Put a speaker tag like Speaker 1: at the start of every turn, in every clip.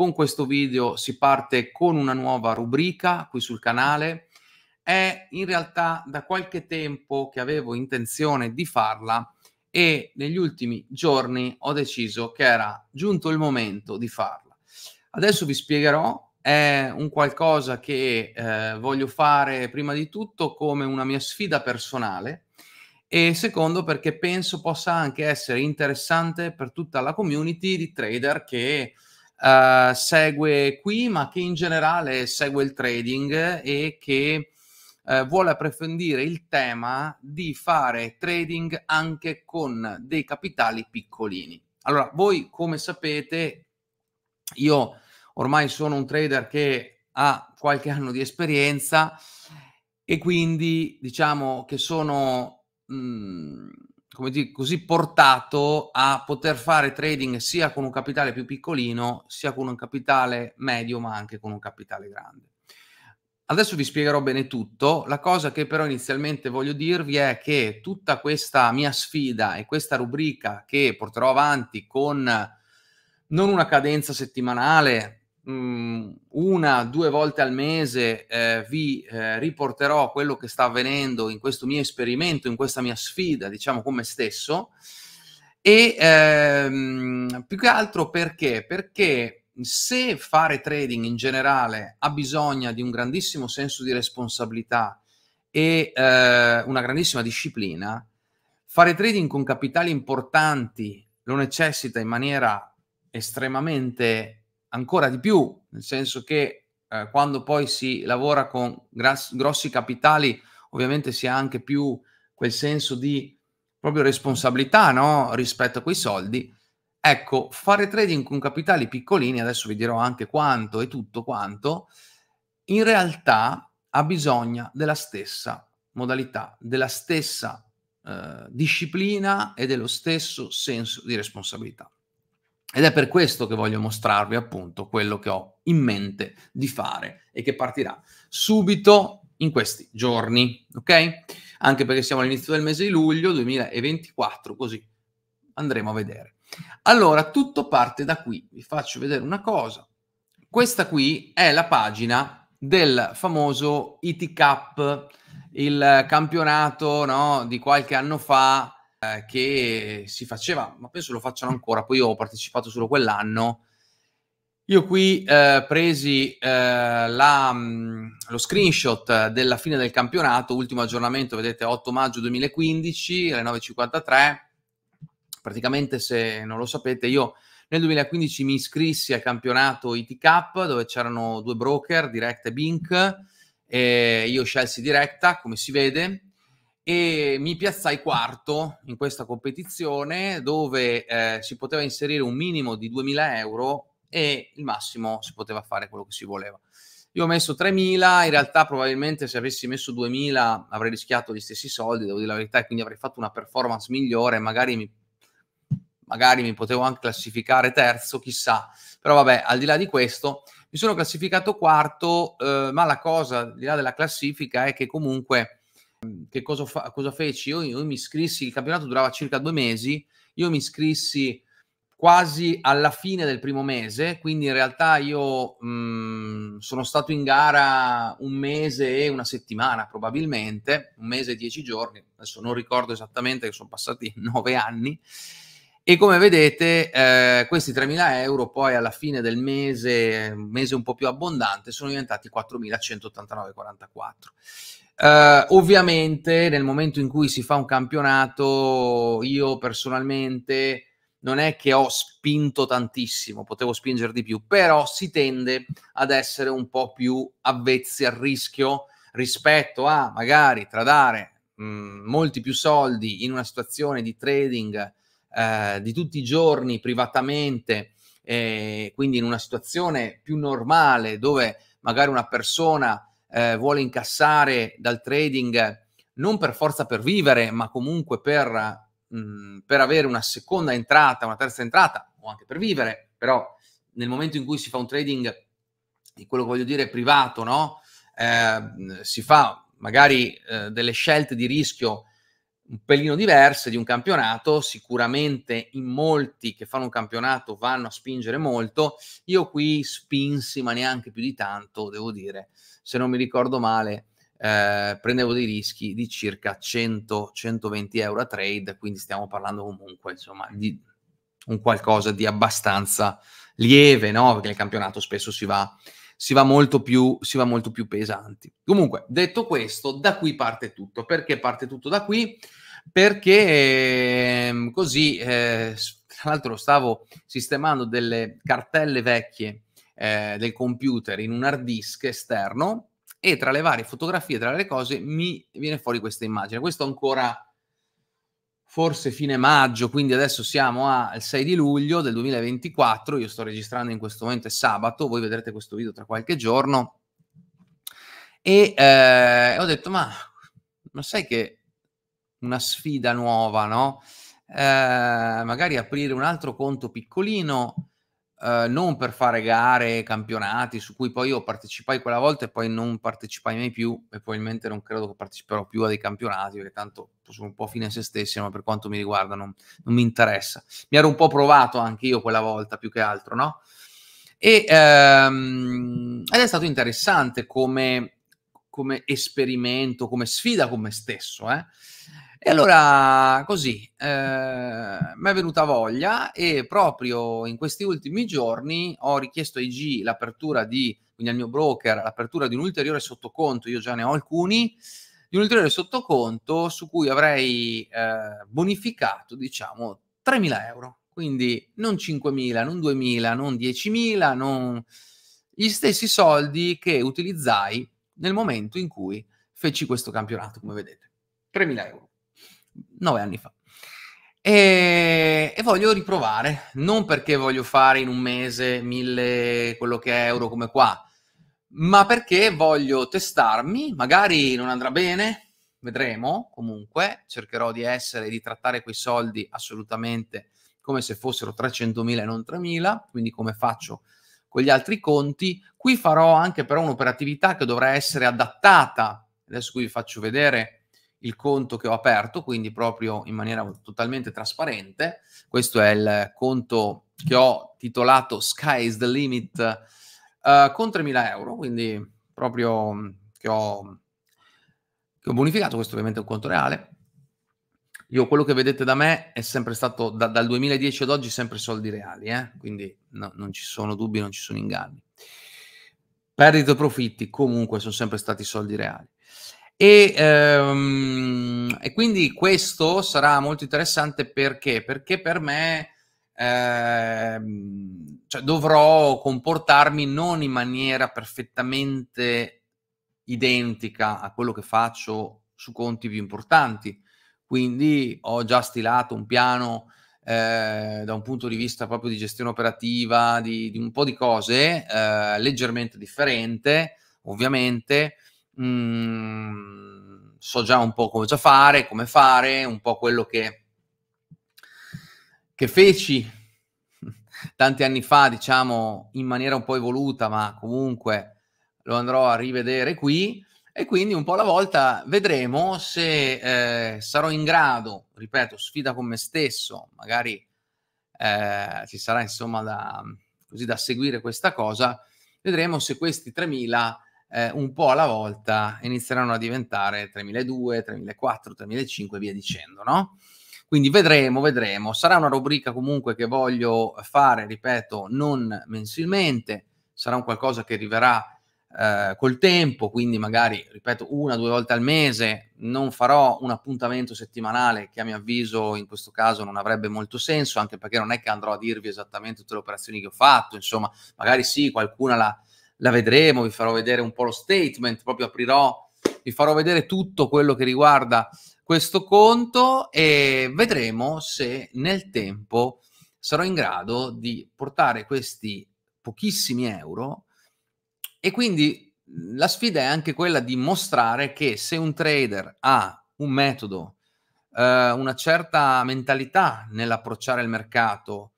Speaker 1: Con questo video si parte con una nuova rubrica qui sul canale. È in realtà da qualche tempo che avevo intenzione di farla e negli ultimi giorni ho deciso che era giunto il momento di farla. Adesso vi spiegherò è un qualcosa che eh, voglio fare prima di tutto come una mia sfida personale e secondo perché penso possa anche essere interessante per tutta la community di trader che eh, segue qui, ma che in generale segue il trading e che eh, vuole approfondire il tema di fare trading anche con dei capitali piccolini. Allora, voi come sapete, io ormai sono un trader che ha qualche anno di esperienza e quindi diciamo che sono... Mh, mm, come dire, così portato a poter fare trading sia con un capitale più piccolino, sia con un capitale medio, ma anche con un capitale grande. Adesso vi spiegherò bene tutto, la cosa che però inizialmente voglio dirvi è che tutta questa mia sfida e questa rubrica che porterò avanti con non una cadenza settimanale, mh, mhmm, una, due volte al mese eh, vi eh, riporterò quello che sta avvenendo in questo mio esperimento, in questa mia sfida, diciamo con me stesso. E ehm, più che altro perché? Perché se fare trading in generale ha bisogno di un grandissimo senso di responsabilità e eh, una grandissima disciplina, fare trading con capitali importanti lo necessita in maniera estremamente ancora di più, nel senso che eh, quando poi si lavora con gras- grossi capitali, ovviamente si ha anche più quel senso di proprio responsabilità no? rispetto a quei soldi. Ecco, fare trading con capitali piccolini, adesso vi dirò anche quanto e tutto quanto, in realtà ha bisogno della stessa modalità, della stessa eh, disciplina e dello stesso senso di responsabilità. Ed è per questo che voglio mostrarvi appunto quello che ho in mente di fare e che partirà subito in questi giorni, ok? Anche perché siamo all'inizio del mese di luglio 2024, così andremo a vedere. Allora, tutto parte da qui. Vi faccio vedere una cosa. Questa qui è la pagina del famoso IT Cup, il campionato no, di qualche anno fa eh, che si faceva, ma penso lo facciano ancora, poi io ho partecipato solo quell'anno. Io qui eh, presi eh, la, mm, lo screenshot della fine del campionato, ultimo aggiornamento, vedete 8 maggio 2015 alle 9.53. Praticamente, se non lo sapete, io nel 2015 mi iscrissi al campionato IT Cup dove c'erano due broker, Direct e Bink, e io scelsi Directa, come si vede, e mi piazzai quarto in questa competizione dove eh, si poteva inserire un minimo di 2000 euro e il massimo si poteva fare quello che si voleva. Io ho messo 3000, in realtà probabilmente se avessi messo 2000 avrei rischiato gli stessi soldi, devo dire la verità, e quindi avrei fatto una performance migliore, magari mi, magari mi potevo anche classificare terzo, chissà. Però vabbè, al di là di questo, mi sono classificato quarto, eh, ma la cosa, al di là della classifica, è che comunque che cosa, fa- cosa feci? Io, io mi iscrissi, il campionato durava circa due mesi, io mi iscrissi quasi alla fine del primo mese, quindi in realtà io mh, mm, sono stato in gara un mese e una settimana probabilmente, un mese e dieci giorni, adesso non ricordo esattamente che sono passati nove anni, e come vedete eh, questi 3.000 euro poi alla fine del mese, mese un po' più abbondante, sono diventati 4.189,44. Uh, ovviamente nel momento in cui si fa un campionato, io personalmente non è che ho spinto tantissimo, potevo spingere di più, però si tende ad essere un po' più avvezzi al rischio rispetto a magari tradare mh, mm, molti più soldi in una situazione di trading eh, di tutti i giorni privatamente, eh, quindi in una situazione più normale dove magari una persona eh, vuole incassare dal trading non per forza per vivere, ma comunque per, mh, mm, per avere una seconda entrata, una terza entrata o anche per vivere, però nel momento in cui si fa un trading di quello che voglio dire privato, no? Eh, si fa magari eh, delle scelte di rischio un pelino diverse di un campionato, sicuramente in molti che fanno un campionato vanno a spingere molto, io qui spinsi ma neanche più di tanto, devo dire, se non mi ricordo male, eh, prendevo dei rischi di circa 100-120 euro a trade, quindi stiamo parlando comunque insomma di un qualcosa di abbastanza lieve, no? perché il campionato spesso si va, si va, molto, più, si va molto più pesanti. Comunque, detto questo, da qui parte tutto. Perché parte tutto da qui? Perché ehm, così, eh, tra l'altro, stavo sistemando delle cartelle vecchie eh, del computer in un hard disk esterno e tra le varie fotografie, tra le cose, mi viene fuori questa immagine. Questo ancora forse fine maggio, quindi adesso siamo al 6 di luglio del 2024, io sto registrando in questo momento è sabato, voi vedrete questo video tra qualche giorno, e eh, ho detto, ma, ma sai che una sfida nuova, no? Eh, magari aprire un altro conto piccolino eh, non per fare gare, campionati su cui poi io partecipai quella volta e poi non partecipai mai più e probabilmente non credo che parteciperò più a dei campionati perché tanto sono un po' fine a se stessi, ma per quanto mi riguarda non, non mi interessa. Mi ero un po' provato anche io quella volta più che altro, no? E, ehm, ed è stato interessante come, come esperimento, come sfida con me stesso, eh? E allora così eh, mi è venuta voglia e proprio in questi ultimi giorni ho richiesto ai G l'apertura di, quindi al mio broker, l'apertura di un ulteriore sottoconto, io già ne ho alcuni, di un ulteriore sottoconto su cui avrei eh, bonificato diciamo 3.000 euro, quindi non 5.000, non 2.000, non 10.000, non... gli stessi soldi che utilizzai nel momento in cui feci questo campionato, come vedete, 3.000 euro nove anni fa. E, e, voglio riprovare, non perché voglio fare in un mese mille quello che è euro come qua, ma perché voglio testarmi, magari non andrà bene, vedremo, comunque cercherò di essere di trattare quei soldi assolutamente come se fossero 300.000 e non 3.000, quindi come faccio con gli altri conti. Qui farò anche però un'operatività che dovrà essere adattata, adesso qui vi faccio vedere il conto che ho aperto, quindi proprio in maniera totalmente trasparente. Questo è il conto che ho titolato Sky is the Limit eh, con 3.000 euro, quindi proprio mm, che ho, che ho bonificato, questo ovviamente è un conto reale. Io quello che vedete da me è sempre stato da, dal 2010 ad oggi sempre soldi reali, eh? quindi no, non ci sono dubbi, non ci sono inganni. Perdite e profitti comunque sono sempre stati soldi reali. E, ehm, e, quindi questo sarà molto interessante perché? Perché per me ehm, cioè dovrò comportarmi non in maniera perfettamente identica a quello che faccio su conti più importanti. Quindi ho già stilato un piano eh, da un punto di vista proprio di gestione operativa, di, di un po' di cose eh, leggermente differente, ovviamente mh, mm, so già un po' come già fare, come fare, un po' quello che, che feci tanti anni fa, diciamo in maniera un po' evoluta, ma comunque lo andrò a rivedere qui e quindi un po' alla volta vedremo se eh, sarò in grado, ripeto, sfida con me stesso, magari eh, ci sarà insomma da, così da seguire questa cosa, vedremo se questi 3000 eh, un po' alla volta inizieranno a diventare 3.200, 3.400, 3.500 e via dicendo, no? Quindi vedremo, vedremo. Sarà una rubrica comunque che voglio fare, ripeto, non mensilmente, sarà un qualcosa che arriverà eh, col tempo, quindi magari, ripeto, una o due volte al mese. Non farò un appuntamento settimanale che a mio avviso in questo caso non avrebbe molto senso, anche perché non è che andrò a dirvi esattamente tutte le operazioni che ho fatto, insomma, magari sì, qualcuna la la vedremo, vi farò vedere un po' lo statement, proprio aprirò, vi farò vedere tutto quello che riguarda questo conto e vedremo se nel tempo sarò in grado di portare questi pochissimi euro e quindi la sfida è anche quella di mostrare che se un trader ha un metodo, eh, una certa mentalità nell'approcciare il mercato,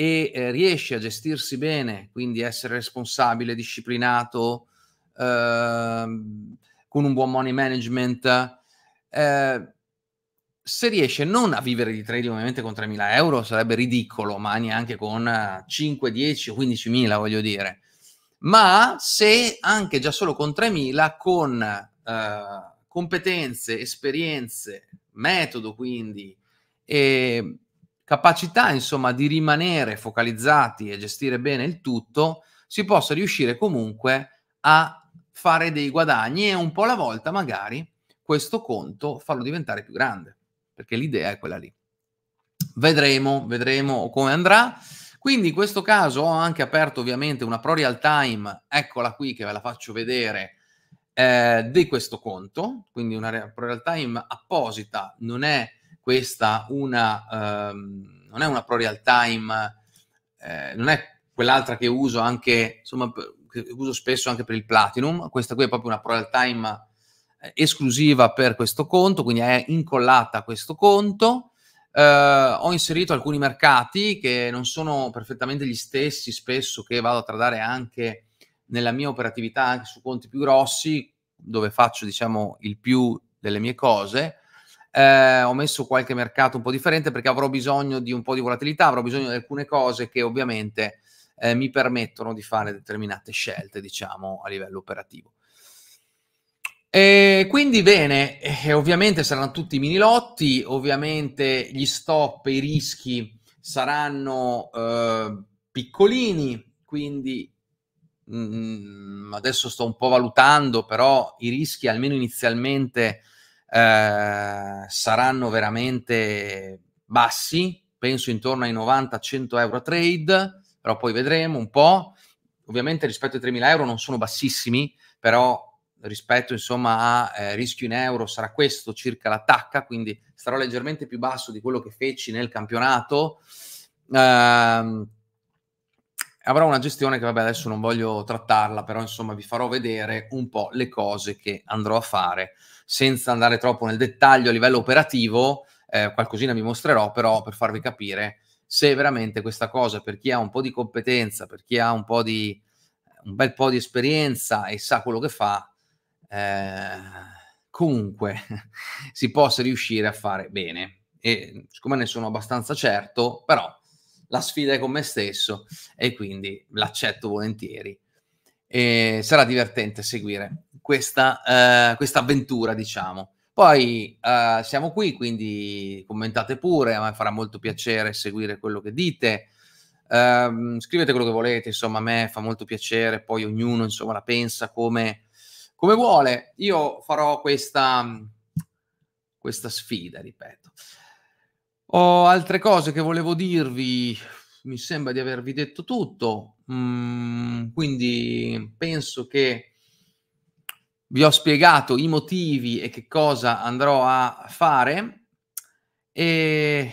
Speaker 1: e eh, riesce a gestirsi bene, quindi essere responsabile, disciplinato, ehm, con un buon money management, eh, se riesce non a vivere di trading ovviamente con 3.000 euro sarebbe ridicolo, ma neanche con 5, eh, 10 o 15.000 voglio dire, ma se anche già solo con 3.000 con eh, competenze, esperienze, metodo quindi e capacità insomma di rimanere focalizzati e gestire bene il tutto, si possa riuscire comunque a fare dei guadagni e un po' alla volta magari questo conto farlo diventare più grande, perché l'idea è quella lì. Vedremo, vedremo come andrà. Quindi in questo caso ho anche aperto ovviamente una Pro Real Time, eccola qui che ve la faccio vedere, eh, di questo conto, quindi una Pro Real Time apposita, non è questa una, ehm, non è una pro real time, eh, non è quell'altra che uso anche, insomma, che uso spesso anche per il Platinum, questa qui è proprio una pro real time eh, esclusiva per questo conto, quindi è incollata a questo conto. Eh, ho inserito alcuni mercati che non sono perfettamente gli stessi spesso che vado a tradare anche nella mia operatività anche su conti più grossi dove faccio diciamo il più delle mie cose eh, ho messo qualche mercato un po' differente perché avrò bisogno di un po' di volatilità, avrò bisogno di alcune cose che ovviamente eh, mi permettono di fare determinate scelte, diciamo, a livello operativo. E quindi bene, eh, ovviamente saranno tutti mini lotti, ovviamente gli stop, i rischi saranno eh, piccolini, quindi mh, mm, mm, adesso sto un po' valutando, però i rischi almeno inizialmente eh, saranno veramente bassi, penso intorno ai 90-100 euro a trade, però poi vedremo un po'. Ovviamente rispetto ai 3.000 euro non sono bassissimi, però rispetto insomma a eh, rischio in euro sarà questo circa l'attacca, quindi starò leggermente più basso di quello che feci nel campionato. Ehm, avrò una gestione che vabbè adesso non voglio trattarla, però insomma vi farò vedere un po' le cose che andrò a fare senza andare troppo nel dettaglio a livello operativo, eh, qualcosina vi mostrerò però per farvi capire se veramente questa cosa per chi ha un po' di competenza, per chi ha un po' di un bel po' di esperienza e sa quello che fa, eh, comunque si possa riuscire a fare bene. E siccome ne sono abbastanza certo, però la sfida è con me stesso e quindi l'accetto volentieri. E sarà divertente seguire questa, eh, questa avventura, diciamo. Poi eh, siamo qui, quindi commentate pure, a me farà molto piacere seguire quello che dite. Um, scrivete quello che volete, insomma, a me fa molto piacere, poi ognuno insomma, la pensa come, come vuole. Io farò questa, questa sfida, ripeto. Ho altre cose che volevo dirvi, mi sembra di avervi detto tutto, mm, quindi penso che vi ho spiegato i motivi e che cosa andrò a fare e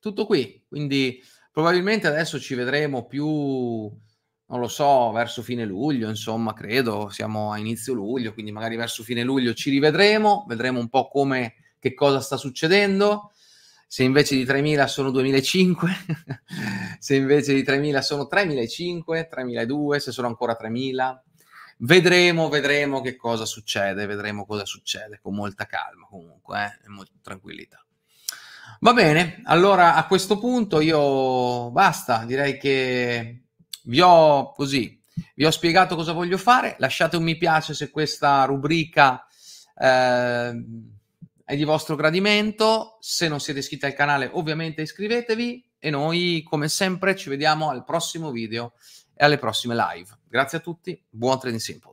Speaker 1: tutto qui, quindi probabilmente adesso ci vedremo più, non lo so, verso fine luglio, insomma, credo, siamo a inizio luglio, quindi magari verso fine luglio ci rivedremo, vedremo un po' come, che cosa sta succedendo se invece di 3.000 sono 2.500, se invece di 3.000 sono 3.500, 3.200, se sono ancora 3.000. Vedremo, vedremo che cosa succede, vedremo cosa succede con molta calma comunque, eh, e molta tranquillità. Va bene, allora a questo punto io basta, direi che vi ho così, vi ho spiegato cosa voglio fare, lasciate un mi piace se questa rubrica... Eh, è di vostro gradimento. Se non siete iscritti al canale, ovviamente iscrivetevi e noi, come sempre, ci vediamo al prossimo video e alle prossime live. Grazie a tutti, buon Trading Simple.